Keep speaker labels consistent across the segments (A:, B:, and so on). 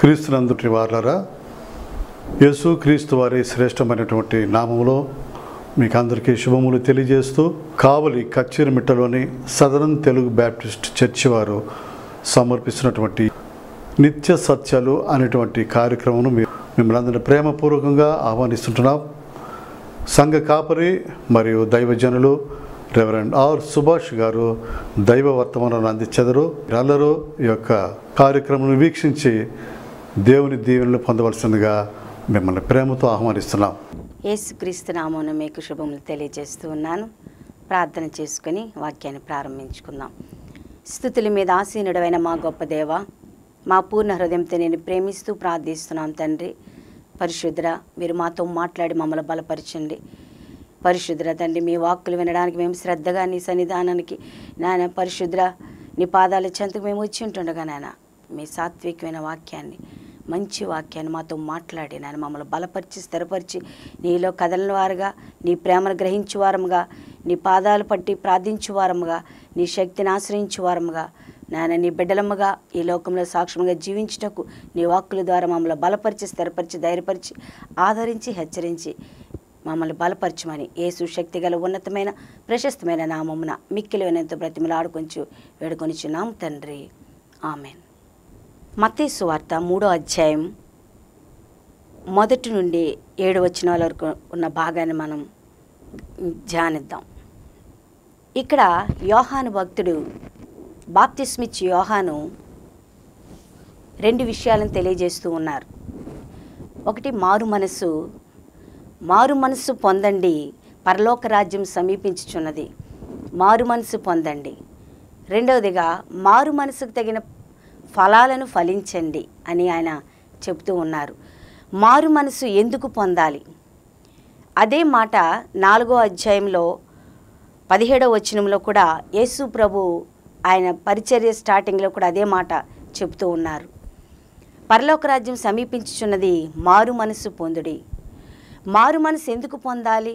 A: క్రీస్తునందుటి వారులరా యేసు క్రీస్తు వారి శ్రేష్టమైనటువంటి నామంలో మీకు అందరికీ శుభములు తెలియజేస్తూ కావలి కచ్చిరిమిట్టలోని సదరన్ తెలుగు బ్యాప్టిస్ట్ చర్చి వారు సమర్పిస్తున్నటువంటి నిత్య సత్యాలు అనేటువంటి కార్యక్రమం మిమ్మల్ని అందరినీ ప్రేమపూర్వకంగా ఆహ్వానిస్తుంటున్నాం సంఘ కాపరి మరియు దైవజనులు రెవరెండ్ ఆర్ సుభాష్ గారు దైవ వర్తమానాన్ని అందించెదరు ఈ యొక్క కార్యక్రమం వీక్షించి దేవుని దీవెనలు పొందవలసిందిగా మిమ్మల్ని ప్రేమతో ఆహ్వానిస్తున్నాం యేసుక్రీస్తు నామోన మీకు శుభములు తెలియజేస్తూ ఉన్నాను ప్రార్థన చేసుకుని వాక్యాన్ని ప్రారంభించుకుందాం స్థుతుల మీద ఆసీనుడమైన మా గొప్ప దేవ మా పూర్ణ హృదయంతో నేను ప్రేమిస్తూ ప్రార్థిస్తున్నాం తండ్రి పరిశుద్ర మీరు మాతో మాట్లాడి మమ్మల్ని బలపరచండి పరిశుద్ర తండ్రి మీ వాక్కులు వినడానికి మేము శ్రద్ధగా నీ సన్నిధానానికి నాయన పరిశుద్ర నీ పాదాల చెంతకు మేము వచ్చి ఉంటుండగా నాయన మీ సాత్వికమైన వాక్యాన్ని మంచి వాక్యాన్ని మాతో మాట్లాడి నాయన మమ్మల్ని బలపరిచి స్థిరపరిచి నీలో కదలని వారుగా నీ ప్రేమను వారముగా నీ పాదాలు పట్టి వారముగా నీ శక్తిని వారముగా నాయన నీ బిడ్డలమ్మగా ఈ లోకంలో సాక్ష్యంగా జీవించటకు నీ వాక్కుల ద్వారా మమ్మల్ని బలపరిచి స్థిరపరిచి ధైర్యపరిచి ఆదరించి హెచ్చరించి మమ్మల్ని బలపరచమని యేసు శక్తి గల ఉన్నతమైన ప్రశస్తమైన నామమున మిక్కిలి వినంత వేడుకొనిచ్చు నామ తండ్రి ఆమెన్ మతేసు వార్త మూడో అధ్యాయం మొదటి నుండి ఏడు వచ్చిన వరకు ఉన్న భాగాన్ని మనం ధ్యానిద్దాం ఇక్కడ యోహాను భక్తుడు బాప్తిస్మిచ్ యోహాను రెండు విషయాలను తెలియజేస్తూ ఉన్నారు ఒకటి మారు మనసు మారు మనసు పొందండి పరలోక రాజ్యం సమీపించుచున్నది మారు మనసు పొందండి రెండవదిగా మారు మనసుకు తగిన ఫలాలను ఫలించండి అని ఆయన చెబుతూ ఉన్నారు మారు మనసు ఎందుకు పొందాలి అదే మాట నాలుగో అధ్యాయంలో పదిహేడవ వచనంలో కూడా యేసు ప్రభు ఆయన పరిచర్య స్టార్టింగ్లో కూడా అదే మాట చెబుతూ ఉన్నారు పరలోక రాజ్యం సమీపించుచున్నది మారు మనసు పొందుడి మారు మనసు ఎందుకు పొందాలి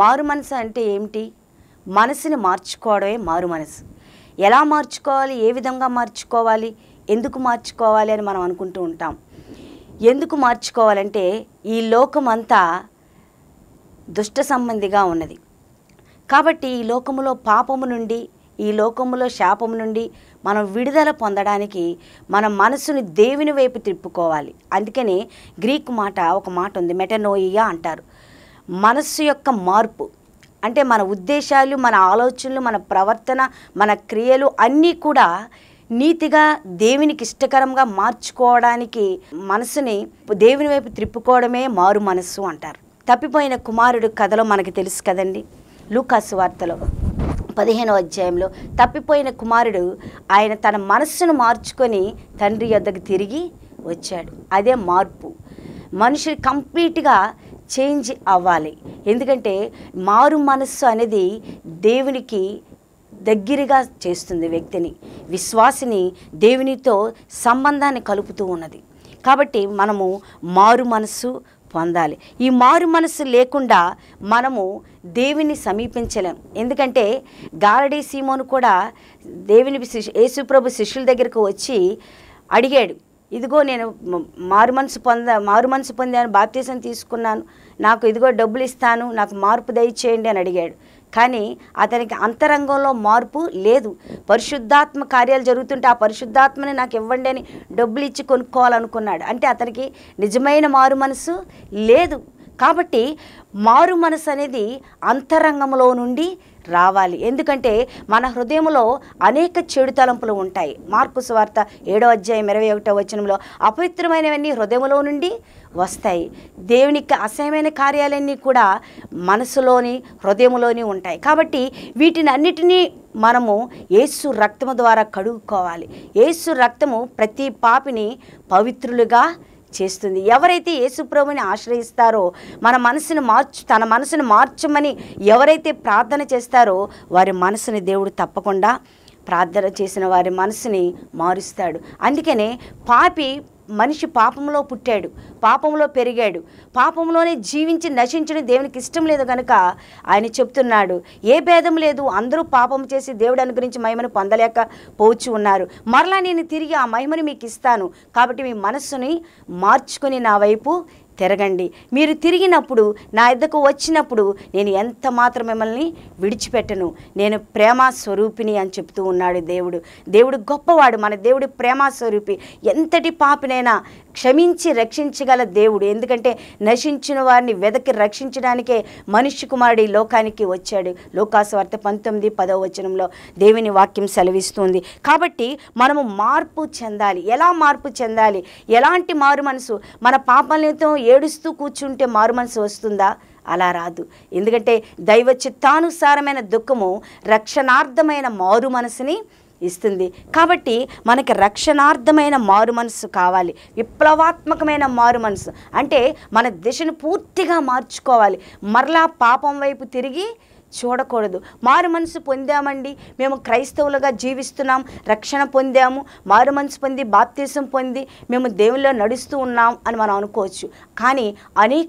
A: మారు మనసు అంటే ఏమిటి మనసుని మార్చుకోవడమే మారు మనసు ఎలా మార్చుకోవాలి ఏ విధంగా మార్చుకోవాలి ఎందుకు మార్చుకోవాలి అని మనం అనుకుంటూ ఉంటాం ఎందుకు మార్చుకోవాలంటే ఈ లోకమంతా దుష్ట సంబంధిగా ఉన్నది కాబట్టి ఈ లోకములో పాపము నుండి ఈ లోకములో శాపము నుండి మనం విడుదల పొందడానికి మన మనసుని దేవుని వైపు తిప్పుకోవాలి అందుకనే గ్రీక్ మాట ఒక మాట ఉంది మెటనోయియా అంటారు మనస్సు యొక్క మార్పు అంటే మన ఉద్దేశాలు మన ఆలోచనలు మన ప్రవర్తన మన క్రియలు అన్నీ కూడా నీతిగా దేవునికి ఇష్టకరంగా మార్చుకోవడానికి మనసుని దేవుని వైపు త్రిప్పుకోవడమే మారు మనస్సు అంటారు తప్పిపోయిన కుమారుడు కథలో మనకు తెలుసు కదండి లూకాసు వార్తలో పదిహేనో అధ్యాయంలో తప్పిపోయిన కుమారుడు ఆయన తన మనస్సును మార్చుకొని తండ్రి యొద్దకు తిరిగి వచ్చాడు అదే మార్పు మనుషులు కంప్లీట్గా చేంజ్ అవ్వాలి ఎందుకంటే మారు మనస్సు అనేది దేవునికి దగ్గరగా చేస్తుంది వ్యక్తిని విశ్వాసిని దేవునితో సంబంధాన్ని కలుపుతూ ఉన్నది కాబట్టి మనము మారు మనస్సు పొందాలి ఈ మారు మనసు లేకుండా మనము దేవుని సమీపించలేము ఎందుకంటే గారడీ సీమోను కూడా దేవుని శిష్యు యేసుప్రభు శిష్యుల దగ్గరకు వచ్చి అడిగాడు ఇదిగో నేను మారు మనసు పొంద మారు మనసు పొందాను బాప్తీసం తీసుకున్నాను నాకు ఇదిగో డబ్బులు ఇస్తాను నాకు మార్పు దయచేయండి అని అడిగాడు కానీ అతనికి అంతరంగంలో మార్పు లేదు పరిశుద్ధాత్మ కార్యాలు జరుగుతుంటే ఆ పరిశుద్ధాత్మని నాకు ఇవ్వండి అని డబ్బులు ఇచ్చి కొనుక్కోవాలనుకున్నాడు అంటే అతనికి నిజమైన మారు మనసు లేదు కాబట్టి మారు మనసు అనేది అంతరంగంలో నుండి రావాలి ఎందుకంటే మన హృదయంలో అనేక చెడు తలంపులు ఉంటాయి మార్కు స్వార్త ఏడో అధ్యాయం ఇరవై ఒకటో వచనంలో అపవిత్రమైనవన్నీ హృదయంలో నుండి వస్తాయి దేవునికి అసహ్యమైన కార్యాలన్నీ కూడా మనసులోని హృదయంలోని ఉంటాయి కాబట్టి వీటిని అన్నిటినీ మనము ఏసు రక్తము ద్వారా కడుక్కోవాలి ఏసు రక్తము ప్రతి పాపిని పవిత్రులుగా చేస్తుంది ఎవరైతే యేసుప్రభుని ఆశ్రయిస్తారో మన మనసును మార్చు తన మనసును మార్చమని ఎవరైతే ప్రార్థన చేస్తారో వారి మనసుని దేవుడు తప్పకుండా ప్రార్థన చేసిన వారి మనసుని మారుస్తాడు అందుకనే పాపి మనిషి పాపంలో పుట్టాడు పాపంలో పెరిగాడు పాపంలోనే జీవించి నశించడం దేవునికి ఇష్టం లేదు కనుక ఆయన చెప్తున్నాడు ఏ భేదం లేదు అందరూ పాపం చేసి దేవుడు అనుగురించి మహిమను పొందలేక పోవచ్చు ఉన్నారు మరలా నేను తిరిగి ఆ మహిమను మీకు ఇస్తాను కాబట్టి మీ మనస్సుని మార్చుకుని నా వైపు తిరగండి మీరు తిరిగినప్పుడు నా ఇద్దకు వచ్చినప్పుడు నేను ఎంత మాత్రం మిమ్మల్ని విడిచిపెట్టను నేను ప్రేమ స్వరూపిణి అని చెప్తూ ఉన్నాడు దేవుడు దేవుడు గొప్పవాడు మన దేవుడు ప్రేమ స్వరూపి ఎంతటి పాపినైనా క్షమించి రక్షించగల దేవుడు ఎందుకంటే నశించిన వారిని వెదకి రక్షించడానికే మనిషి కుమారుడి లోకానికి వచ్చాడు లోకాసువార్త పంతొమ్మిది పదో వచనంలో దేవుని వాక్యం సెలవిస్తుంది కాబట్టి మనము మార్పు చెందాలి ఎలా మార్పు చెందాలి ఎలాంటి మారు మనసు మన పాపలతో ఏడుస్తూ కూర్చుంటే మారు మనసు వస్తుందా అలా రాదు ఎందుకంటే దైవ చిత్తానుసారమైన దుఃఖము రక్షణార్థమైన మారు మనసుని ఇస్తుంది కాబట్టి మనకి రక్షణార్థమైన మారు మనసు కావాలి విప్లవాత్మకమైన మారు మనసు అంటే మన దిశను పూర్తిగా మార్చుకోవాలి మరలా పాపం వైపు తిరిగి చూడకూడదు మారు మనసు పొందామండి మేము క్రైస్తవులుగా జీవిస్తున్నాం రక్షణ పొందాము మారు మనసు పొంది బాప్తీసం పొంది మేము దేవుల్లో నడుస్తూ ఉన్నాం అని మనం అనుకోవచ్చు కానీ అనేక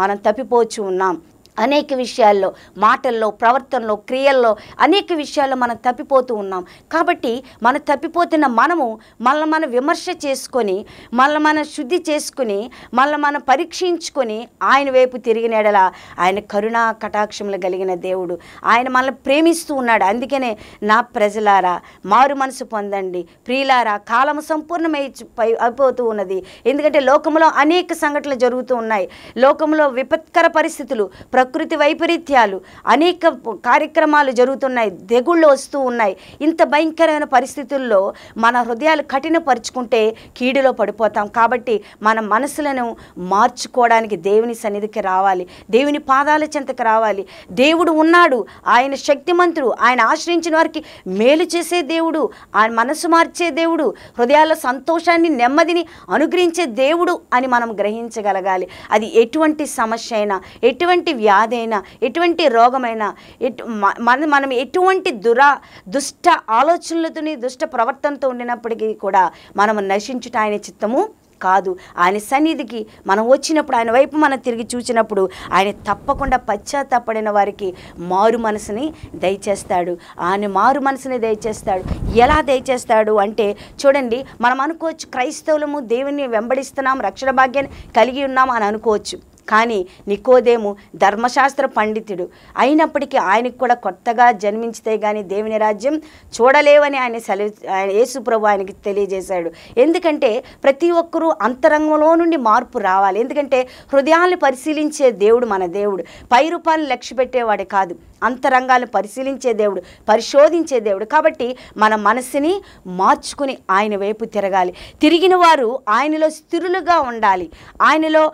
A: మనం తప్పిపోవచ్చు ఉన్నాం అనేక విషయాల్లో మాటల్లో ప్రవర్తనలో క్రియల్లో అనేక విషయాల్లో మనం తప్పిపోతూ ఉన్నాం కాబట్టి మనం తప్పిపోతున్న మనము మనల్ని మనం విమర్శ చేసుకొని మనల్ని మనం శుద్ధి చేసుకుని మనల్ని మనం పరీక్షించుకొని ఆయన వైపు తిరిగినడల ఆయన కరుణా కటాక్షములు కలిగిన దేవుడు ఆయన మనల్ని ప్రేమిస్తూ ఉన్నాడు అందుకనే నా ప్రజలారా మారు మనసు పొందండి ప్రియులారా కాలం సంపూర్ణమై అయిపోతూ ఉన్నది ఎందుకంటే లోకంలో అనేక సంఘటనలు జరుగుతూ ఉన్నాయి లోకంలో విపత్కర పరిస్థితులు ప్ర ప్రకృతి వైపరీత్యాలు అనేక కార్యక్రమాలు జరుగుతున్నాయి దెగుళ్ళు వస్తూ ఉన్నాయి ఇంత భయంకరమైన పరిస్థితుల్లో మన హృదయాలు కఠినపరుచుకుంటే కీడులో పడిపోతాం కాబట్టి మన మనసులను మార్చుకోవడానికి దేవుని సన్నిధికి రావాలి దేవుని పాదాల చెంతకు రావాలి దేవుడు ఉన్నాడు ఆయన శక్తిమంతుడు ఆయన ఆశ్రయించిన వారికి మేలు చేసే దేవుడు ఆయన మనసు మార్చే దేవుడు హృదయాల సంతోషాన్ని నెమ్మదిని అనుగ్రహించే దేవుడు అని మనం గ్రహించగలగాలి అది ఎటువంటి సమస్య అయినా ఎటువంటి వ్యా వ్యాధైనా ఎటువంటి రోగమైనా ఎటు మనం మనం ఎటువంటి దురా దుష్ట ఆలోచనలతోని దుష్ట ప్రవర్తనతో ఉండినప్పటికీ కూడా మనము నశించుట ఆయన చిత్తము కాదు ఆయన సన్నిధికి మనం వచ్చినప్పుడు ఆయన వైపు మనం తిరిగి చూచినప్పుడు ఆయన తప్పకుండా పశ్చాత్తాపడిన వారికి మారు మనసుని దయచేస్తాడు ఆయన మారు మనసుని దయచేస్తాడు ఎలా దయచేస్తాడు అంటే చూడండి మనం అనుకోవచ్చు క్రైస్తవులము దేవుని వెంబడిస్తున్నాం రక్షణ భాగ్యాన్ని కలిగి ఉన్నాం అని అనుకోవచ్చు కానీ నికోదేము ధర్మశాస్త్ర పండితుడు అయినప్పటికీ ఆయనకు కూడా కొత్తగా జన్మించితే కానీ దేవుని రాజ్యం చూడలేవని ఆయన సెలవు ఆయన ప్రభు ఆయనకి తెలియజేశాడు ఎందుకంటే ప్రతి ఒక్కరూ అంతరంగంలో నుండి మార్పు రావాలి ఎందుకంటే హృదయాలను పరిశీలించే దేవుడు మన దేవుడు పై రూపాన్ని లక్ష్య పెట్టేవాడు కాదు అంతరంగాలను పరిశీలించే దేవుడు పరిశోధించే దేవుడు కాబట్టి మన మనసుని మార్చుకుని ఆయన వైపు తిరగాలి తిరిగిన వారు ఆయనలో స్థిరులుగా ఉండాలి ఆయనలో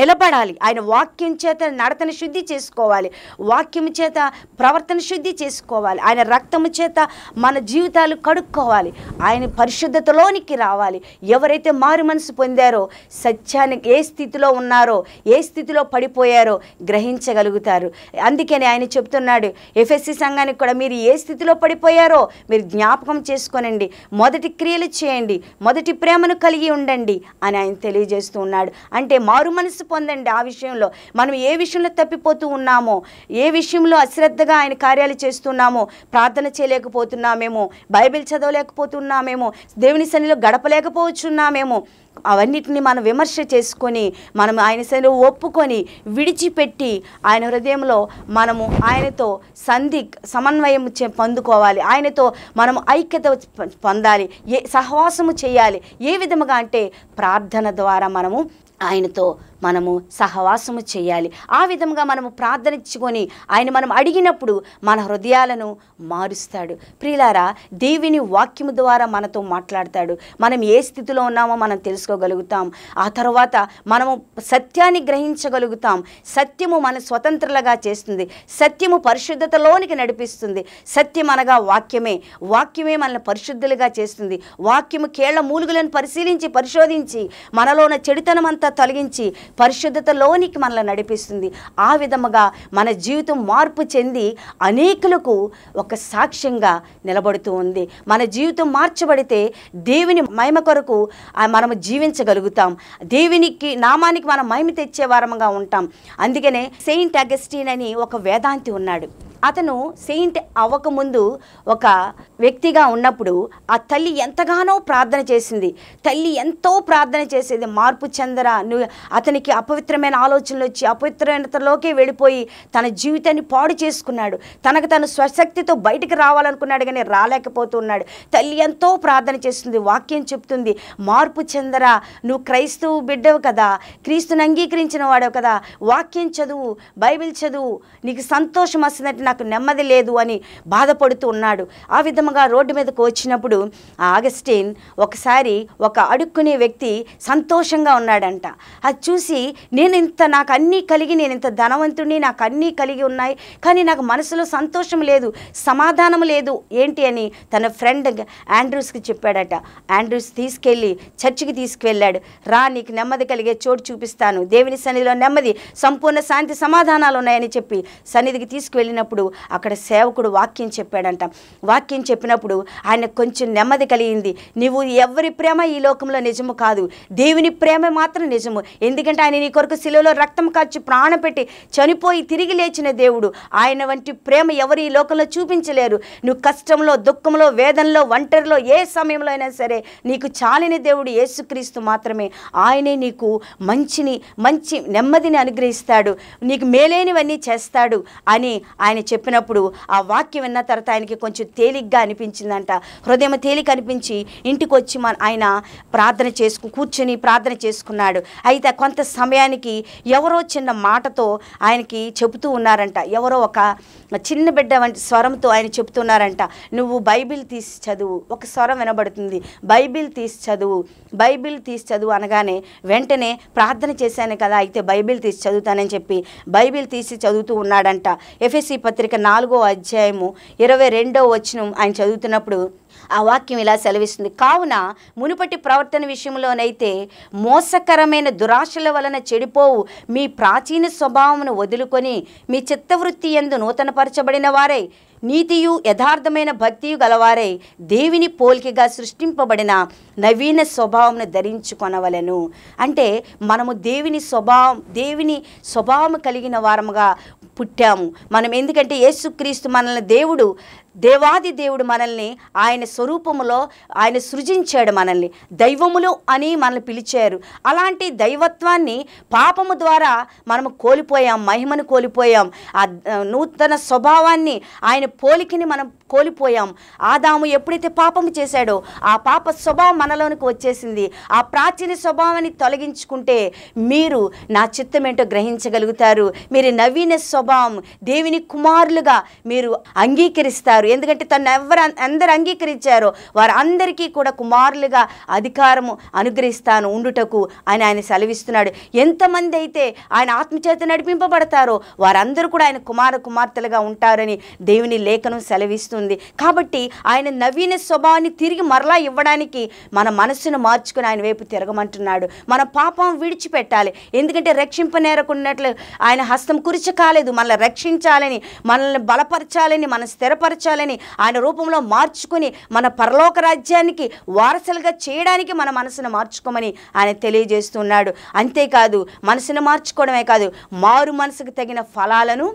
A: నిలబడాలి చేసుకోవాలి ఆయన వాక్యం చేత నడతను శుద్ధి చేసుకోవాలి వాక్యం చేత ప్రవర్తన శుద్ధి చేసుకోవాలి ఆయన రక్తము చేత మన జీవితాలు కడుక్కోవాలి ఆయన పరిశుద్ధతలోనికి రావాలి ఎవరైతే మారు మనసు పొందారో సత్యానికి ఏ స్థితిలో ఉన్నారో ఏ స్థితిలో పడిపోయారో గ్రహించగలుగుతారు అందుకని ఆయన చెప్తున్నాడు ఎఫ్ఎస్సి సంఘానికి కూడా మీరు ఏ స్థితిలో పడిపోయారో మీరు జ్ఞాపకం చేసుకోనండి మొదటి క్రియలు చేయండి మొదటి ప్రేమను కలిగి ఉండండి అని ఆయన తెలియజేస్తూ ఉన్నాడు అంటే మారు మనసు పొందండి ఆ విషయంలో మనం ఏ విషయంలో తప్పిపోతూ ఉన్నామో ఏ విషయంలో అశ్రద్ధగా ఆయన కార్యాలు చేస్తున్నామో ప్రార్థన చేయలేకపోతున్నామేమో బైబిల్ చదవలేకపోతున్నామేమో దేవుని సన్నిలో గడపలేకపోవచ్చున్నామేమో అవన్నిటిని మనం విమర్శ చేసుకొని మనం ఆయన సన్నిలో ఒప్పుకొని విడిచిపెట్టి ఆయన హృదయంలో మనము ఆయనతో సంధి సమన్వయం పొందుకోవాలి ఆయనతో మనం ఐక్యత పొందాలి ఏ సహవాసము చేయాలి ఏ విధముగా అంటే ప్రార్థన ద్వారా మనము ఆయనతో మనము సహవాసము చేయాలి ఆ విధంగా మనము ప్రార్థనించుకొని ఆయన మనం అడిగినప్పుడు మన హృదయాలను మారుస్తాడు ప్రియులారా దేవిని వాక్యము ద్వారా మనతో మాట్లాడతాడు మనం ఏ స్థితిలో ఉన్నామో మనం తెలుసుకోగలుగుతాం ఆ తర్వాత మనము సత్యాన్ని గ్రహించగలుగుతాం సత్యము మన స్వతంత్రలుగా చేస్తుంది సత్యము పరిశుద్ధతలోనికి నడిపిస్తుంది సత్యం అనగా వాక్యమే వాక్యమే మనల్ని పరిశుద్ధులుగా చేస్తుంది వాక్యము కేళ్ల మూలుగులను పరిశీలించి పరిశోధించి మనలోన చెడుతనం అంతా తొలగించి పరిశుద్ధతలోనికి మనల్ని నడిపిస్తుంది ఆ విధముగా మన జీవితం మార్పు చెంది అనేకులకు ఒక సాక్ష్యంగా నిలబడుతూ ఉంది మన జీవితం మార్చబడితే దేవుని మహిమ కొరకు మనము జీవించగలుగుతాం దేవునికి నామానికి మనం మహిమ తెచ్చే వారముగా ఉంటాం అందుకనే సెయింట్ అగస్టీన్ అని ఒక వేదాంతి ఉన్నాడు అతను సెయింట్ అవ్వకముందు ఒక వ్యక్తిగా ఉన్నప్పుడు ఆ తల్లి ఎంతగానో ప్రార్థన చేసింది తల్లి ఎంతో ప్రార్థన చేసేది మార్పు చెందరా నువ్వు అతనికి అపవిత్రమైన ఆలోచనలు వచ్చి అపవిత్రతలోకే వెళ్ళిపోయి తన జీవితాన్ని పాడు చేసుకున్నాడు తనకు తను స్వశక్తితో బయటకు రావాలనుకున్నాడు కానీ రాలేకపోతున్నాడు తల్లి ఎంతో ప్రార్థన చేస్తుంది వాక్యం చెప్తుంది మార్పు చెందరా నువ్వు క్రైస్తవు బిడ్డవు కదా క్రీస్తుని అంగీకరించిన వాడవు కదా వాక్యం చదువు బైబిల్ చదువు నీకు సంతోషం వస్తుందంటే నాకు నెమ్మది లేదు అని బాధపడుతూ ఉన్నాడు ఆ విధముగా రోడ్డు మీదకు వచ్చినప్పుడు ఆగస్టిన్ ఒకసారి ఒక అడుక్కునే వ్యక్తి సంతోషంగా ఉన్నాడంట అది చూసి నేను ఇంత నాకు అన్నీ కలిగి నేను ఇంత ధనవంతుడిని నాకు అన్నీ కలిగి ఉన్నాయి కానీ నాకు మనసులో సంతోషం లేదు సమాధానం లేదు ఏంటి అని తన ఫ్రెండ్ ఆండ్రూస్కి చెప్పాడట ఆండ్రూస్ తీసుకెళ్ళి చర్చికి తీసుకువెళ్ళాడు రా నీకు నెమ్మది కలిగే చోటు చూపిస్తాను దేవుని సన్నిధిలో నెమ్మది సంపూర్ణ శాంతి సమాధానాలు ఉన్నాయని చెప్పి సన్నిధికి తీసుకువెళ్ళినప్పుడు వెళ్ళినప్పుడు అక్కడ సేవకుడు వాక్యం చెప్పాడంట వాక్యం చెప్పినప్పుడు ఆయన కొంచెం నెమ్మది కలిగింది నీవు ఎవరి ప్రేమ ఈ లోకంలో నిజము కాదు దేవుని ప్రేమ మాత్రం నిజము ఎందుకంటే ఆయన నీ కొరకు శిలువలో రక్తం కాచి ప్రాణం పెట్టి చనిపోయి తిరిగి లేచిన దేవుడు ఆయన వంటి ప్రేమ ఎవరు ఈ లోకంలో చూపించలేరు నువ్వు కష్టంలో దుఃఖంలో వేదనలో ఒంటరిలో ఏ సమయంలో అయినా సరే నీకు చాలిన దేవుడు యేసుక్రీస్తు మాత్రమే ఆయనే నీకు మంచిని మంచి నెమ్మదిని అనుగ్రహిస్తాడు నీకు మేలైనవన్నీ చేస్తాడు అని ఆయన చెప్పినప్పుడు ఆ వాక్యం విన్న తర్వాత ఆయనకి కొంచెం తేలిగ్గా అనిపించిందంట హృదయం తేలిక అనిపించి ఇంటికి వచ్చి మన ఆయన ప్రార్థన చేసుకు కూర్చొని ప్రార్థన చేసుకున్నాడు అయితే కొంత సమయానికి ఎవరో చిన్న మాటతో ఆయనకి చెబుతూ ఉన్నారంట ఎవరో ఒక చిన్న బిడ్డ వంటి స్వరంతో ఆయన చెబుతున్నారంట నువ్వు బైబిల్ తీసి చదువు ఒక స్వరం వినబడుతుంది బైబిల్ తీసి చదువు బైబిల్ తీసి చదువు అనగానే వెంటనే ప్రార్థన చేశాను కదా అయితే బైబిల్ తీసి చదువుతానని చెప్పి బైబిల్ తీసి చదువుతూ ఉన్నాడంట ఎఫ్ఎస్సి పత్రిక పత్రిక నాలుగో అధ్యాయము ఇరవై రెండో వచనం ఆయన చదువుతున్నప్పుడు ఆ వాక్యం ఇలా సెలవిస్తుంది కావున మునుపటి ప్రవర్తన విషయంలోనైతే మోసకరమైన దురాశల వలన చెడిపోవు మీ ప్రాచీన స్వభావమును వదులుకొని మీ చిత్తవృత్తి ఎందు నూతనపరచబడిన వారై నీతియు యథార్థమైన భక్తియు గలవారై దేవిని పోలికగా సృష్టింపబడిన నవీన స్వభావంను ధరించుకొనవలను అంటే మనము దేవుని స్వభావం దేవుని స్వభావం కలిగిన వారముగా పుట్టాము మనం ఎందుకంటే యేసుక్రీస్తు మనల్ని దేవుడు దేవాది దేవుడు మనల్ని ఆయన స్వరూపములో ఆయన సృజించాడు మనల్ని దైవములు అని మనల్ని పిలిచారు అలాంటి దైవత్వాన్ని పాపము ద్వారా మనము కోల్పోయాం మహిమను కోల్పోయాం ఆ నూతన స్వభావాన్ని ఆయన పోలికని మనం కోల్పోయాం ఆదాము ఎప్పుడైతే పాపము చేశాడో ఆ పాప స్వభావం మనలోనికి వచ్చేసింది ఆ ప్రాచీన స్వభావాన్ని తొలగించుకుంటే మీరు నా చిత్తం ఏంటో గ్రహించగలుగుతారు మీరు నవీన స్వభావం దేవుని కుమారులుగా మీరు అంగీకరిస్తారు చేశారు ఎందుకంటే తను ఎవరు అందరు అంగీకరించారో వారందరికీ కూడా కుమారులుగా అధికారము అనుగ్రహిస్తాను ఉండుటకు అని ఆయన సెలవిస్తున్నాడు ఎంతమంది అయితే ఆయన ఆత్మచేత నడిపింపబడతారో వారందరూ కూడా ఆయన కుమార కుమార్తెలుగా ఉంటారని దేవుని లేఖనం సెలవిస్తుంది కాబట్టి ఆయన నవీన స్వభావాన్ని తిరిగి మరలా ఇవ్వడానికి మన మనస్సును మార్చుకుని ఆయన వైపు తిరగమంటున్నాడు మన పాపం విడిచిపెట్టాలి ఎందుకంటే రక్షింప నేరకున్నట్లు ఆయన హస్తం కురిచి కాలేదు మనల్ని రక్షించాలని మనల్ని బలపరచాలని మనం స్థిరపరచాలి జీవితాలని ఆయన రూపంలో మార్చుకుని మన పరలోక రాజ్యానికి వారసులుగా చేయడానికి మన మనసును మార్చుకోమని ఆయన తెలియజేస్తున్నాడు అంతేకాదు మనసును మార్చుకోవడమే కాదు మారు మనసుకు తగిన ఫలాలను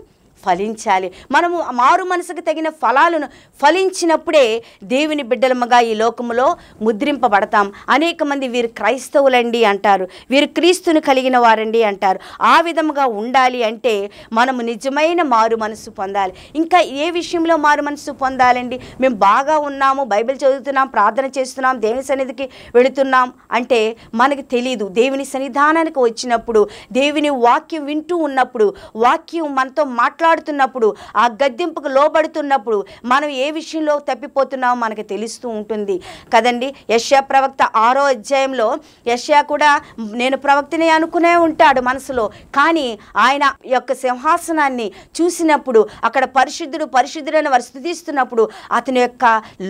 A: ఫలించాలి మనము మారు మనసుకు తగిన ఫలాలను ఫలించినప్పుడే దేవుని బిడ్డలమ్మగా ఈ లోకములో ముద్రింపబడతాం అనేక మంది వీరు క్రైస్తవులండి అంటారు వీరు క్రీస్తును కలిగిన వారండి అంటారు ఆ విధముగా ఉండాలి అంటే మనము నిజమైన మారు మనసు పొందాలి ఇంకా ఏ విషయంలో మారు మనసు పొందాలండి మేము బాగా ఉన్నాము బైబిల్ చదువుతున్నాం ప్రార్థన చేస్తున్నాం దేవుని సన్నిధికి వెళుతున్నాం అంటే మనకు తెలీదు దేవుని సన్నిధానానికి వచ్చినప్పుడు దేవుని వాక్యం వింటూ ఉన్నప్పుడు వాక్యం మనతో మాట్లాడు మాట్లాడుతున్నప్పుడు ఆ గద్దెంపుకు లోబడుతున్నప్పుడు మనం ఏ విషయంలో తప్పిపోతున్నామో మనకు తెలుస్తూ ఉంటుంది కదండి యష్యా ప్రవక్త ఆరో అధ్యాయంలో యష్యా కూడా నేను ప్రవక్తని అనుకునే ఉంటాడు మనసులో కానీ ఆయన యొక్క సింహాసనాన్ని చూసినప్పుడు అక్కడ పరిశుద్ధుడు పరిశుద్ధుడని వారు స్థుతిస్తున్నప్పుడు అతని యొక్క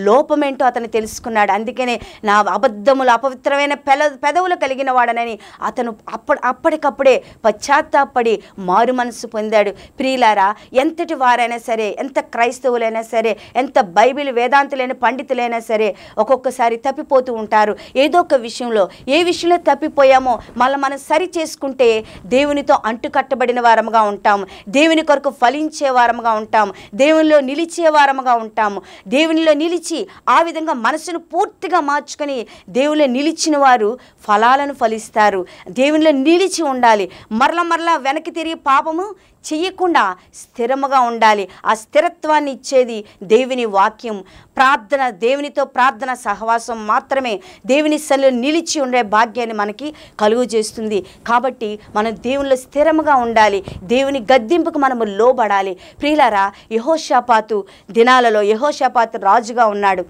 A: లోపమేంటో అతను తెలుసుకున్నాడు అందుకనే నా అబద్ధములు అపవిత్రమైన పెద పెదవులు కలిగిన వాడనని అతను అప్ప అప్పటికప్పుడే పశ్చాత్తాపడి మారు మనసు పొందాడు ప్రియులారా ఎంతటి వారైనా సరే ఎంత క్రైస్తవులైనా సరే ఎంత బైబిల్ వేదాంతులైన పండితులైనా సరే ఒక్కొక్కసారి తప్పిపోతూ ఉంటారు ఏదో ఒక విషయంలో ఏ విషయంలో తప్పిపోయామో మళ్ళీ మనం సరి చేసుకుంటే దేవునితో అంటుకట్టబడిన వారముగా ఉంటాం దేవుని కొరకు ఫలించే వారముగా ఉంటాం దేవునిలో నిలిచే వారముగా ఉంటాము దేవునిలో నిలిచి ఆ విధంగా మనసును పూర్తిగా మార్చుకొని దేవునిలో నిలిచిన వారు ఫలాలను ఫలిస్తారు దేవునిలో నిలిచి ఉండాలి మరల మరలా వెనక్కి తిరిగి పాపము చేయకుండా స్థిరముగా ఉండాలి ఆ స్థిరత్వాన్ని ఇచ్చేది దేవుని వాక్యం ప్రార్థన దేవునితో ప్రార్థన సహవాసం మాత్రమే దేవుని సన్నిలో నిలిచి ఉండే భాగ్యాన్ని మనకి కలుగు చేస్తుంది కాబట్టి మనం దేవునిలో స్థిరముగా ఉండాలి దేవుని గద్దింపుకు మనము లోబడాలి ప్రియులారా యహోషాపాతు దినాలలో యహోషాపాతు రాజుగా ఉన్నాడు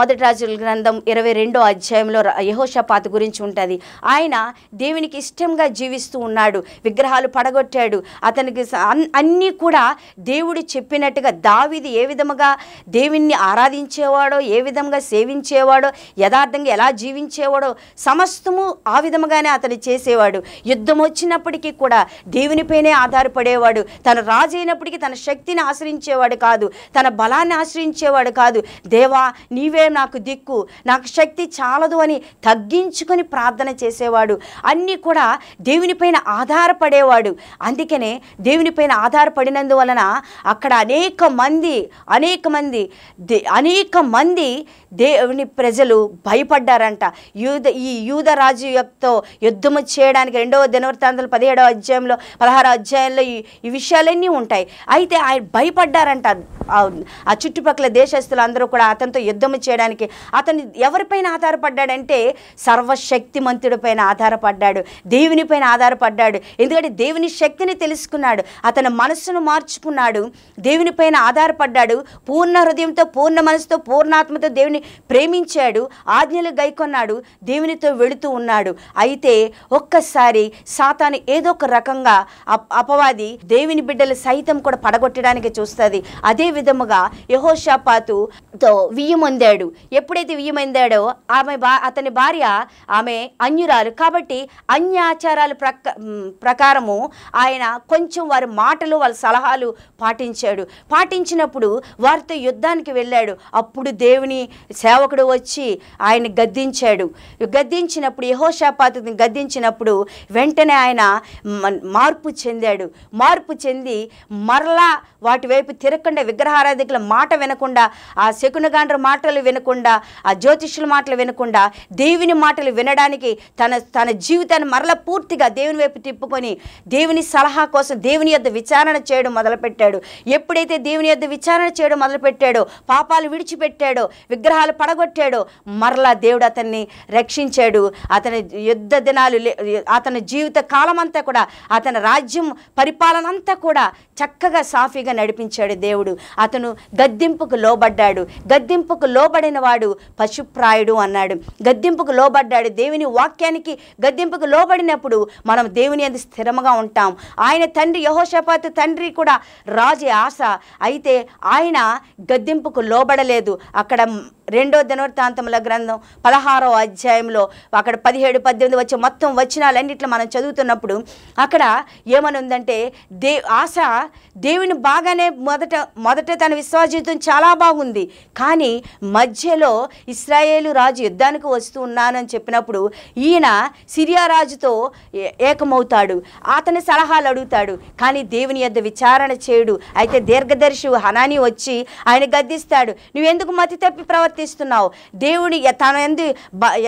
A: మొదటి రాజుల గ్రంథం ఇరవై రెండో అధ్యాయంలో యహోషపాత్ గురించి ఉంటుంది ఆయన దేవునికి ఇష్టంగా జీవిస్తూ ఉన్నాడు విగ్రహాలు పడగొట్టాడు అతనికి అన్నీ కూడా దేవుడు చెప్పినట్టుగా దావిది ఏ విధముగా దేవుణ్ణి ఆరాధించేవాడో ఏ విధంగా సేవించేవాడో యథార్థంగా ఎలా జీవించేవాడో సమస్తము ఆ విధముగానే అతను చేసేవాడు యుద్ధం వచ్చినప్పటికీ కూడా దేవునిపైనే ఆధారపడేవాడు తన రాజైనప్పటికీ తన శక్తిని ఆశ్రయించేవాడు కాదు తన బలాన్ని ఆశ్రయించేవాడు కాదు దేవా నీవే నాకు దిక్కు నాకు శక్తి చాలదు అని తగ్గించుకొని ప్రార్థన చేసేవాడు అన్నీ కూడా దేవునిపైన ఆధారపడేవాడు అందుకనే దేవుని దేవునిపైన ఆధారపడినందువలన అక్కడ అనేక మంది అనేక మంది దే అనేక మంది దేవుని ప్రజలు భయపడ్డారంట యూద ఈ యూదరాజు యొక్కతో యుద్ధము చేయడానికి రెండవ దినవృత్తాంతలు పదిహేడవ అధ్యాయంలో పదహారు అధ్యాయంలో ఈ విషయాలన్నీ ఉంటాయి అయితే ఆయన భయపడ్డారంట ఆ చుట్టుపక్కల దేశస్తులు అందరూ కూడా అతనితో యుద్ధము చేయడానికి అతను ఎవరిపైన ఆధారపడ్డాడంటే పైన ఆధారపడ్డాడు దేవునిపైన ఆధారపడ్డాడు ఎందుకంటే దేవుని శక్తిని తెలుసుకున్నాడు అతను మనస్సును మార్చుకున్నాడు దేవుని పైన ఆధారపడ్డాడు పూర్ణ హృదయంతో పూర్ణ మనసుతో పూర్ణాత్మతో దేవుని ప్రేమించాడు ఆజ్ఞలు గైకొన్నాడు దేవునితో వెళుతూ ఉన్నాడు అయితే ఒక్కసారి సాతాను ఏదో ఒక రకంగా అపవాది దేవుని బిడ్డలు సైతం కూడా పడగొట్టడానికి చూస్తుంది అదే విధముగా యహోషాపాతుతో వియ్యమొందాడు ఎప్పుడైతే వియ్యమొందాడో ఆమె బా అతని భార్య ఆమె అన్యురాలు కాబట్టి అన్య ఆచారాల ప్రకారము ఆయన కొంచెం వారి వారి మాటలు వాళ్ళ సలహాలు పాటించాడు పాటించినప్పుడు వారితో యుద్ధానికి వెళ్ళాడు అప్పుడు దేవుని సేవకుడు వచ్చి ఆయన గద్దించాడు గద్దించినప్పుడు యహోషాపాతని గద్దించినప్పుడు వెంటనే ఆయన మార్పు చెందాడు మార్పు చెంది మరలా వాటి వైపు తిరగకుండా విగ్రహారాధికుల మాట వినకుండా ఆ శకునగాండ్ర మాటలు వినకుండా ఆ జ్యోతిష్యుల మాటలు వినకుండా దేవుని మాటలు వినడానికి తన తన జీవితాన్ని మరల పూర్తిగా దేవుని వైపు తిప్పుకొని దేవుని సలహా కోసం దేవుని దేవుని యొద్ విచారణ చేయడం మొదలుపెట్టాడు ఎప్పుడైతే దేవుని యొద్ విచారణ చేయడం మొదలుపెట్టాడో పాపాలు విడిచిపెట్టాడో విగ్రహాలు పడగొట్టాడో మరలా దేవుడు అతన్ని రక్షించాడు అతని యుద్ధ దినాలు అతని జీవిత కాలం అంతా కూడా అతని రాజ్యం పరిపాలన అంతా కూడా చక్కగా సాఫీగా నడిపించాడు దేవుడు అతను గద్దింపుకు లోబడ్డాడు గద్దింపుకు లోబడిన వాడు పశుప్రాయుడు అన్నాడు గద్దింపుకు లోబడ్డాడు దేవుని వాక్యానికి గద్దెంపుకు లోబడినప్పుడు మనం దేవుని అది స్థిరంగా ఉంటాం ఆయన తండ్రి యహో యహోషపాత్ తండ్రి కూడా రాజు ఆశ అయితే ఆయన గద్దెంపుకు లోబడలేదు అక్కడ రెండో ధనవర్తాంతముల గ్రంథం పదహారో అధ్యాయంలో అక్కడ పదిహేడు పద్దెనిమిది వచ్చే మొత్తం వచ్చినాలన్నింటిలో మనం చదువుతున్నప్పుడు అక్కడ ఏమనుందంటే దే ఆశ దేవుని బాగానే మొదట మొదట తన విశ్వాస జీవితం చాలా బాగుంది కానీ మధ్యలో ఇస్రాయేలు రాజు యుద్ధానికి వస్తూ ఉన్నానని చెప్పినప్పుడు ఈయన సిరియా రాజుతో ఏకమవుతాడు అతని సలహాలు అడుగుతాడు కానీ దేవుని యొద్ విచారణ చేయడు అయితే దీర్ఘదర్శి హనాని వచ్చి ఆయన గద్దిస్తాడు నువ్వెందుకు మతి తప్పి ప్రవర్తి ప్రవర్తిస్తున్నావు దేవుడి తన ఎందు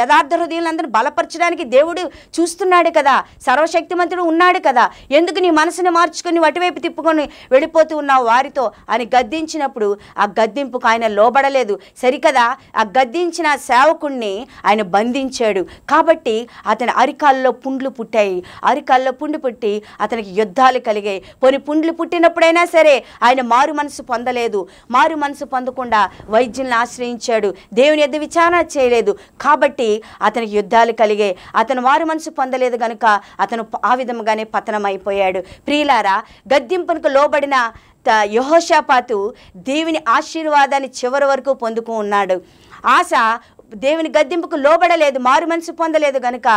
A: యథార్థ హృదయాలందరూ బలపరచడానికి దేవుడు చూస్తున్నాడు కదా సర్వశక్తిమంతుడు ఉన్నాడు కదా ఎందుకు నీ మనసుని మార్చుకొని అటువైపు తిప్పుకొని వెళ్ళిపోతూ ఉన్నావు వారితో అని గద్దించినప్పుడు ఆ గద్దింపుకు ఆయన లోబడలేదు సరికదా ఆ గద్దించిన సేవకుణ్ణి ఆయన బంధించాడు కాబట్టి అతని అరికాల్లో పుండ్లు పుట్టాయి అరికాల్లో పుండు పుట్టి అతనికి యుద్ధాలు కలిగాయి పోని పుండ్లు పుట్టినప్పుడైనా సరే ఆయన మారు మనసు పొందలేదు మారు మనసు పొందకుండా వైద్యుల్ని ఆశ్రయించాడు చేశాడు దేవుని ఎద్దు విచారణ చేయలేదు కాబట్టి అతనికి యుద్ధాలు కలిగే అతను వారి మనసు పొందలేదు కనుక అతను ఆ విధముగానే పతనం అయిపోయాడు ప్రియులారా గద్దింపునకు లోబడిన యహోషాపాతు దేవుని ఆశీర్వాదాన్ని చివరి వరకు పొందుకు ఉన్నాడు ఆశ దేవుని గద్దెంపుకు లోబడలేదు మారు మనసు పొందలేదు గనుక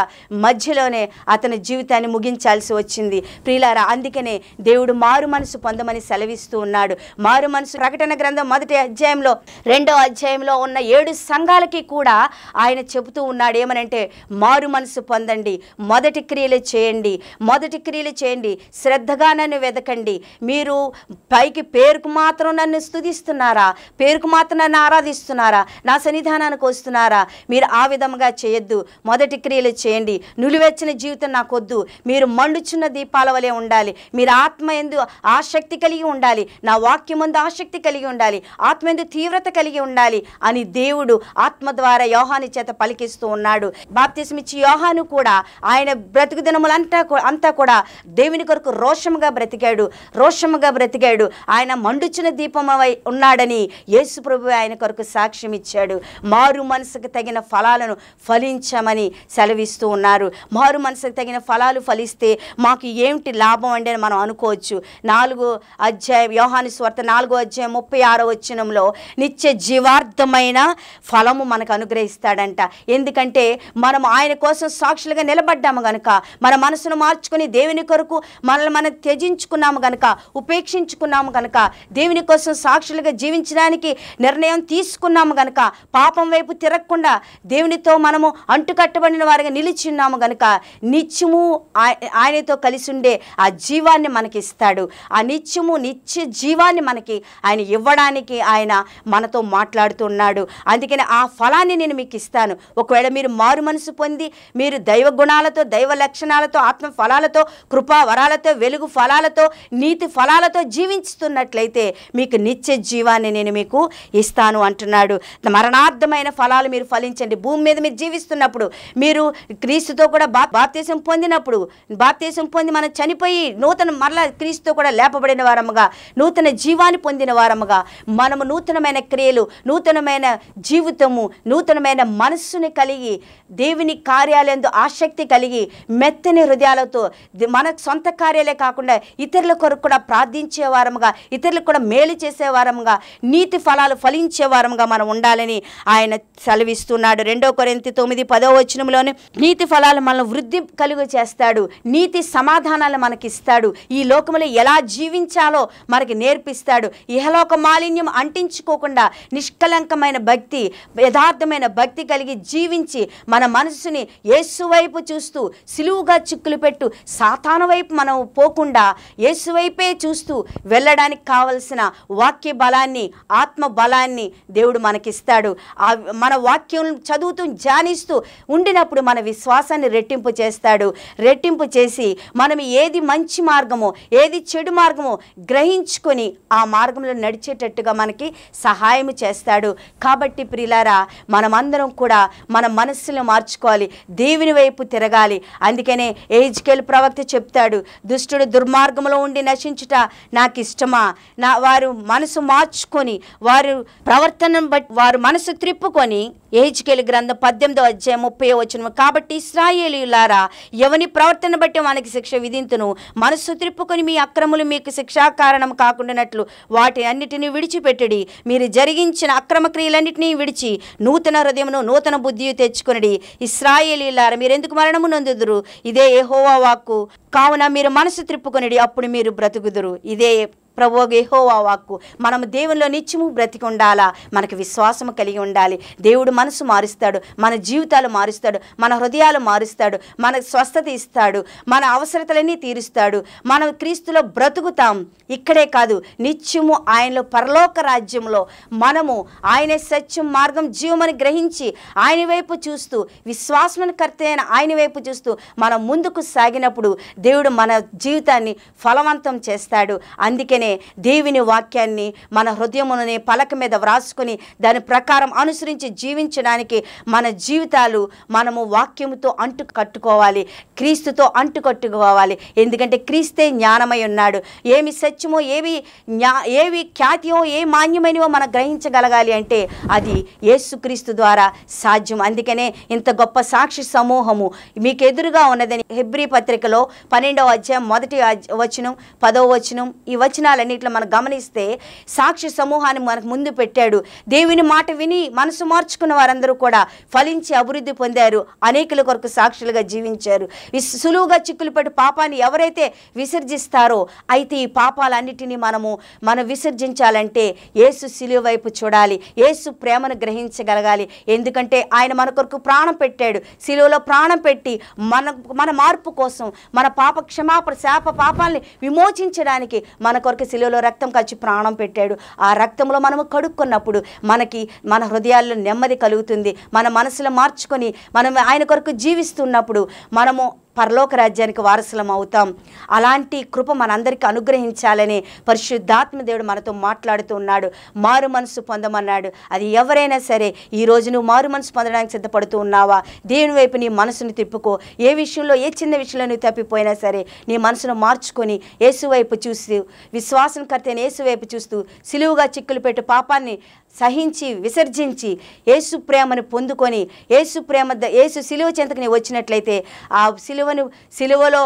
A: మధ్యలోనే అతని జీవితాన్ని ముగించాల్సి వచ్చింది ప్రియులారా అందుకనే దేవుడు మారు మనసు పొందమని సెలవిస్తూ ఉన్నాడు మారు మనసు ప్రకటన గ్రంథం మొదటి అధ్యాయంలో రెండో అధ్యాయంలో ఉన్న ఏడు సంఘాలకి కూడా ఆయన చెబుతూ ఉన్నాడు ఏమనంటే మారు మనసు పొందండి మొదటి క్రియలు చేయండి మొదటి క్రియలు చేయండి శ్రద్ధగా నన్ను వెతకండి మీరు పైకి పేరుకు మాత్రం నన్ను స్థుతిస్తున్నారా పేరుకు మాత్రం నన్ను ఆరాధిస్తున్నారా నా సన్నిధానానికి వస్తున్నారా అనుకుంటున్నారా మీరు ఆ విధంగా చేయొద్దు మొదటి క్రియలు చేయండి నులివెచ్చని జీవితం నాకొద్దు మీరు మండుచున్న దీపాల వలె ఉండాలి మీరు ఆత్మ ఎందు ఆసక్తి కలిగి ఉండాలి నా వాక్యం ముందు ఆసక్తి కలిగి ఉండాలి ఆత్మ ఎందు తీవ్రత కలిగి ఉండాలి అని దేవుడు ఆత్మ ద్వారా యోహాని చేత పలికిస్తూ ఉన్నాడు బాప్తిస్మిచ్చి యోహాను కూడా ఆయన బ్రతుకు దినములంతా అంతా కూడా దేవుని కొరకు రోషముగా బ్రతికాడు రోషముగా బ్రతికాడు ఆయన మండుచిన దీపమై ఉన్నాడని యేసు ప్రభు ఆయన కొరకు సాక్ష్యం ఇచ్చాడు మారు మనసు మనసుకు తగిన ఫలాలను ఫలించమని సెలవిస్తూ ఉన్నారు మారు మనసుకు తగిన ఫలాలు ఫలిస్తే మాకు ఏమిటి లాభం అండి అని మనం అనుకోవచ్చు నాలుగు అధ్యాయ వ్యూహాని స్వార్థ నాలుగో అధ్యాయం ముప్పై ఆరో వచ్చినంలో నిత్య జీవార్థమైన ఫలము మనకు అనుగ్రహిస్తాడంట ఎందుకంటే మనం ఆయన కోసం సాక్షులుగా నిలబడ్డాము గనుక మన మనసును మార్చుకుని దేవుని కొరకు మనల్ని మనం త్యజించుకున్నాము కనుక ఉపేక్షించుకున్నాము గనుక దేవుని కోసం సాక్షులుగా జీవించడానికి నిర్ణయం తీసుకున్నాము గనుక పాపం వైపు తిర మారకుండా దేవునితో మనము అంటుకట్టబడిన వారిగా నిలిచిన్నాము గనుక నిత్యము ఆయనతో కలిసి ఉండే ఆ జీవాన్ని మనకి ఇస్తాడు ఆ నిత్యము నిత్య జీవాన్ని మనకి ఆయన ఇవ్వడానికి ఆయన మనతో మాట్లాడుతున్నాడు అందుకని ఆ ఫలాన్ని నేను మీకు ఇస్తాను ఒకవేళ మీరు మారు మనసు పొంది మీరు దైవ గుణాలతో దైవ లక్షణాలతో ఆత్మ ఫలాలతో కృపా వరాలతో వెలుగు ఫలాలతో నీతి ఫలాలతో జీవించుతున్నట్లయితే మీకు నిత్య జీవాన్ని నేను మీకు ఇస్తాను అంటున్నాడు మరణార్థమైన ఫలాలు ఫలాలు మీరు ఫలించండి భూమి మీద మీరు జీవిస్తున్నప్పుడు మీరు క్రీస్తుతో కూడా బా బాప్తీసం పొందినప్పుడు బాప్తీసం పొంది మనం చనిపోయి నూతన మరలా క్రీస్తుతో కూడా లేపబడిన వారముగా నూతన జీవాన్ని పొందిన వారముగా మనము నూతనమైన క్రియలు నూతనమైన జీవితము నూతనమైన మనస్సుని కలిగి దేవుని కార్యాలయంతో ఆసక్తి కలిగి మెత్తని హృదయాలతో మన సొంత కార్యాలే కాకుండా ఇతరుల కొరకు కూడా ప్రార్థించే వారముగా ఇతరులకు కూడా మేలు చేసే వారముగా నీతి ఫలాలు ఫలించే వారముగా మనం ఉండాలని ఆయన సెలవిస్తున్నాడు రెండో కొరింతి తొమ్మిది పదో వచనంలోనే నీతి ఫలాలు మనం వృద్ధి కలుగు చేస్తాడు నీతి సమాధానాలు మనకిస్తాడు ఈ లోకంలో ఎలా జీవించాలో మనకి నేర్పిస్తాడు ఇహలోక మాలిన్యం అంటించుకోకుండా నిష్కలంకమైన భక్తి యథార్థమైన భక్తి కలిగి జీవించి మన మనసుని యేసువైపు చూస్తూ సులువుగా చిక్కులు పెట్టు సాతాను వైపు మనం పోకుండా యేసువైపే చూస్తూ వెళ్ళడానికి కావలసిన వాక్య బలాన్ని ఆత్మ బలాన్ని దేవుడు మనకిస్తాడు మన వాక్యం చదువుతూ ధ్యానిస్తూ ఉండినప్పుడు మన విశ్వాసాన్ని రెట్టింపు చేస్తాడు రెట్టింపు చేసి మనం ఏది మంచి మార్గమో ఏది చెడు మార్గమో గ్రహించుకొని ఆ మార్గంలో నడిచేటట్టుగా మనకి సహాయం చేస్తాడు కాబట్టి ప్రిలారా మనమందరం కూడా మన మనస్సును మార్చుకోవాలి దేవుని వైపు తిరగాలి అందుకనే ఏజ్కేల్ ప్రవక్త చెప్తాడు దుష్టుడు దుర్మార్గంలో ఉండి నశించుట నాకు ఇష్టమా నా వారు మనసు మార్చుకొని వారు ప్రవర్తన బట్టి వారు మనసు త్రిప్పుకొని ఏజ్కేలి గ్రంథం పద్దెనిమిదో అధ్యాయం ముప్పై వచ్చిన కాబట్టి ఇస్రాయేలీలారా ఎవని ప్రవర్తన బట్టి వానికి శిక్ష విధింతును మనస్సు త్రిప్పుకొని మీ అక్రములు మీకు శిక్షా కారణం కాకుండానట్లు వాటి అన్నిటినీ విడిచిపెట్టడి మీరు జరిగించిన అక్రమ క్రియలన్నింటినీ విడిచి నూతన హృదయమును నూతన బుద్ధి తెచ్చుకునడి ఇస్రాయేలీలారా మీరెందుకు మరణము నందుదురు ఇదే ఏహోవా వాక్కు కావున మీరు మనసు త్రిప్పుకొనిడి అప్పుడు మీరు బ్రతుకుదురు ఇదే ప్రభు గేహోవా వాక్కు మనం దేవునిలో నిత్యము బ్రతికుండాలా మనకు విశ్వాసము కలిగి ఉండాలి దేవుడు మనసు మారుస్తాడు మన జీవితాలు మారుస్తాడు మన హృదయాలు మారుస్తాడు మన స్వస్థత ఇస్తాడు మన అవసరతలన్నీ తీరుస్తాడు మనం క్రీస్తులో బ్రతుకుతాం ఇక్కడే కాదు నిత్యము ఆయనలో పరలోక రాజ్యంలో మనము ఆయన సత్యం మార్గం జీవమని గ్రహించి ఆయన వైపు చూస్తూ విశ్వాసమైన కర్త అయిన ఆయన వైపు చూస్తూ మనం ముందుకు సాగినప్పుడు దేవుడు మన జీవితాన్ని ఫలవంతం చేస్తాడు అందుకనే వెంటనే దేవుని వాక్యాన్ని మన హృదయముననే పలక మీద వ్రాసుకొని దాని ప్రకారం అనుసరించి జీవించడానికి మన జీవితాలు మనము వాక్యముతో అంటు కట్టుకోవాలి క్రీస్తుతో అంటు కట్టుకోవాలి ఎందుకంటే క్రీస్తే జ్ఞానమై ఉన్నాడు ఏమి సత్యమో ఏవి జ్ఞా ఏవి ఖ్యాతియో ఏ మాన్యమైనవో మనం గ్రహించగలగాలి అంటే అది యేసుక్రీస్తు ద్వారా సాధ్యం అందుకనే ఇంత గొప్ప సాక్షి సమూహము మీకు ఎదురుగా ఉన్నదని హెబ్రి పత్రికలో పన్నెండవ అధ్యాయం మొదటి వచనం పదవ వచనం ఈ వచనాలు విషయాలన్నింటిలో మనం గమనిస్తే సాక్షి సమూహాన్ని మనకు ముందు పెట్టాడు దేవుని మాట విని మనసు మార్చుకున్న వారందరూ కూడా ఫలించి అభివృద్ధి పొందారు అనేకుల కొరకు సాక్షులుగా జీవించారు సులువుగా చిక్కులు పెట్టి పాపాన్ని ఎవరైతే విసర్జిస్తారో అయితే ఈ పాపాలన్నిటినీ మనము మనం విసర్జించాలంటే ఏసు సిలువ వైపు చూడాలి ఏసు ప్రేమను గ్రహించగలగాలి ఎందుకంటే ఆయన మన కొరకు ప్రాణం పెట్టాడు సిలువలో ప్రాణం పెట్టి మన మన మార్పు కోసం మన పాప క్షమాప శాప పాపాలని విమోచించడానికి మన కొరకు శిలువలో రక్తం కలిసి ప్రాణం పెట్టాడు ఆ రక్తంలో మనము కడుక్కున్నప్పుడు మనకి మన హృదయాల్లో నెమ్మది కలుగుతుంది మన మనసులో మార్చుకొని మనం ఆయన కొరకు జీవిస్తున్నప్పుడు మనము పరలోక రాజ్యానికి వారసులం అవుతాం అలాంటి కృప మనందరికీ అనుగ్రహించాలని పరిశుద్ధాత్మ దేవుడు మనతో మాట్లాడుతూ ఉన్నాడు మారు మనసు పొందమన్నాడు అది ఎవరైనా సరే ఈ నువ్వు మారు మనసు పొందడానికి సిద్ధపడుతూ ఉన్నావా దేవుని వైపు నీ మనసును తిప్పుకో ఏ విషయంలో ఏ చిన్న విషయంలో నువ్వు తప్పిపోయినా సరే నీ మనసును మార్చుకొని యేసువైపు చూస్తూ విశ్వాసం కర్తైన యేసువైపు చూస్తూ సిలువుగా చిక్కులు పెట్టి పాపాన్ని సహించి విసర్జించి యేసు ప్రేమను పొందుకొని యేసు ప్రేమ యేసు సిలువ చెంతకు వచ్చినట్లయితే ఆ సిలువను సిలువలో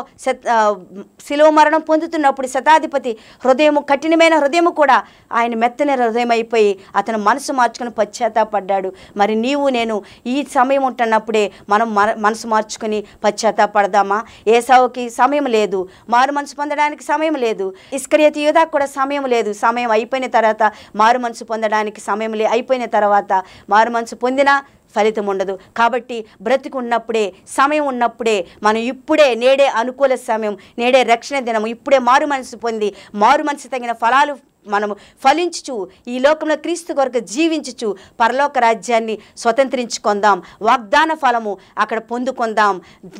A: సిలువ మరణం పొందుతున్నప్పుడు శతాధిపతి హృదయము కఠినమైన హృదయము కూడా ఆయన మెత్తని హృదయం అయిపోయి అతను మనసు మార్చుకుని పశ్చాత్తాపడ్డాడు మరి నీవు నేను ఈ సమయం ఉంటున్నప్పుడే మనం మనసు మార్చుకుని పశ్చాత్తాపడదామా ఏసావుకి సమయం లేదు మారు మనసు పొందడానికి సమయం లేదు ఇస్కరియత యూదాకు కూడా సమయం లేదు సమయం అయిపోయిన తర్వాత మారు మనసు పొందడానికి సమయంలో అయిపోయిన తర్వాత మారు మనసు పొందినా ఫలితం ఉండదు కాబట్టి బ్రతికున్నప్పుడే ఉన్నప్పుడే సమయం ఉన్నప్పుడే మనం ఇప్పుడే నేడే అనుకూల సమయం నేడే రక్షణ దినం ఇప్పుడే మారు మనసు పొంది మారు మనసు తగిన ఫలాలు మనము ఫలించుచు ఈ లోకంలో క్రీస్తు కొరకు జీవించుచు పరలోక రాజ్యాన్ని స్వతంత్రించుకుందాం వాగ్దాన ఫలము అక్కడ పొందుకుందాం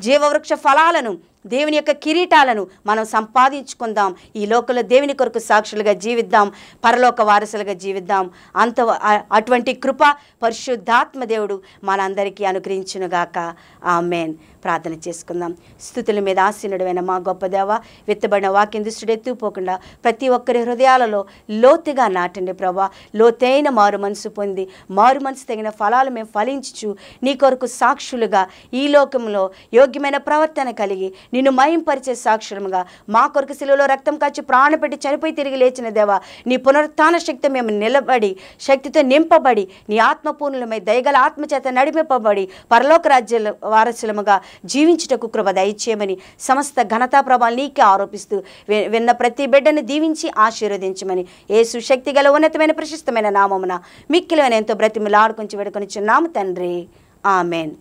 A: జీవవృక్ష ఫలాలను దేవుని యొక్క కిరీటాలను మనం సంపాదించుకుందాం ఈ లోకంలో దేవుని కొరకు సాక్షులుగా జీవిద్దాం పరలోక వారసులుగా జీవిద్దాం అంత అటువంటి కృప పరిశుద్ధాత్మ దేవుడు మనందరికీ అనుగ్రహించునుగాక మెయిన్ ప్రార్థన చేసుకుందాం స్థుతుల మీద ఆసీనుడమైన మా గొప్ప దేవ విత్తబడిన వాక్యం దుష్టుడు ఎత్తుపోకుండా ప్రతి ఒక్కరి హృదయాలలో లోతుగా నాటండి ప్రభా లోతైన మారు మనసు పొంది మారు మనసు తగిన ఫలాలు మేము ఫలించు నీ కొరకు సాక్షులుగా ఈ లోకంలో యోగ్యమైన ప్రవర్తన కలిగి నిన్ను మయంపరిచే సాక్షులముగా మా కొరకు శిలువలో రక్తం కాచి ప్రాణపెట్టి చనిపోయి తిరిగి లేచిన దేవా నీ పునరుత్న శక్తి మేము నిలబడి శక్తితో నింపబడి నీ ఆత్మపూర్ణులమై దయగల ఆత్మచేత నడిపింపబడి పరలోక రాజ్య వారసులముగా జీవించుటకు కృప దయచేయమని సమస్త ఘనతా ప్రభావం నీకే ఆరోపిస్తూ విన్న ప్రతి బిడ్డను దీవించి ఆశీర్వదించమని ఏ సుశక్తి గల ఉన్నతమైన ప్రశస్తమైన నామమున మిక్కిలైన ఎంతో బ్రతిమిలాడుకుంచి వేడుకొని చిన్నాము తండ్రి ఆమెన్